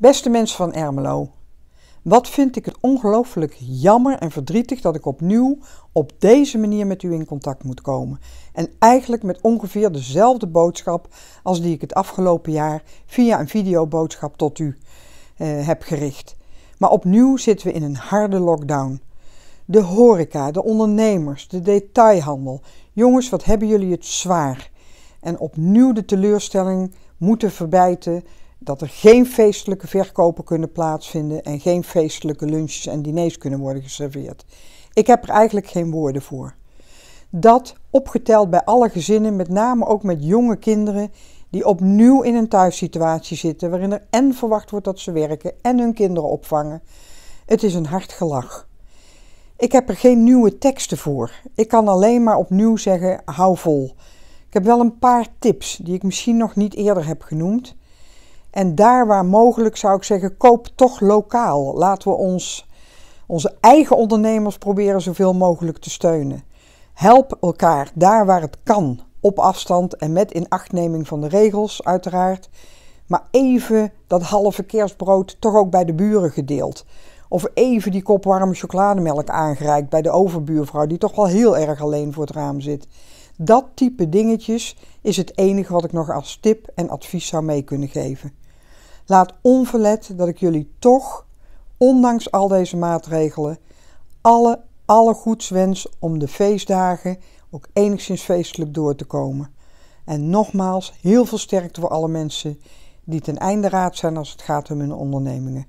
Beste mensen van Ermelo, wat vind ik het ongelooflijk jammer en verdrietig dat ik opnieuw op deze manier met u in contact moet komen. En eigenlijk met ongeveer dezelfde boodschap als die ik het afgelopen jaar via een videoboodschap tot u eh, heb gericht. Maar opnieuw zitten we in een harde lockdown. De horeca, de ondernemers, de detailhandel. Jongens, wat hebben jullie het zwaar? En opnieuw de teleurstelling moeten verbijten dat er geen feestelijke verkopen kunnen plaatsvinden en geen feestelijke lunches en diners kunnen worden geserveerd. Ik heb er eigenlijk geen woorden voor. Dat opgeteld bij alle gezinnen, met name ook met jonge kinderen die opnieuw in een thuissituatie zitten waarin er en verwacht wordt dat ze werken en hun kinderen opvangen. Het is een hard gelach. Ik heb er geen nieuwe teksten voor. Ik kan alleen maar opnieuw zeggen: hou vol. Ik heb wel een paar tips die ik misschien nog niet eerder heb genoemd. En daar waar mogelijk zou ik zeggen, koop toch lokaal. Laten we ons, onze eigen ondernemers proberen zoveel mogelijk te steunen. Help elkaar daar waar het kan, op afstand en met inachtneming van de regels uiteraard. Maar even dat halve kerstbrood toch ook bij de buren gedeeld. Of even die kop warme chocolademelk aangereikt bij de overbuurvrouw die toch wel heel erg alleen voor het raam zit. Dat type dingetjes is het enige wat ik nog als tip en advies zou mee kunnen geven. Laat onverlet dat ik jullie toch, ondanks al deze maatregelen, alle, alle goeds wens om de feestdagen ook enigszins feestelijk door te komen. En nogmaals, heel veel sterkte voor alle mensen die ten einde raad zijn als het gaat om hun ondernemingen.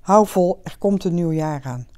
Hou vol, er komt een nieuw jaar aan.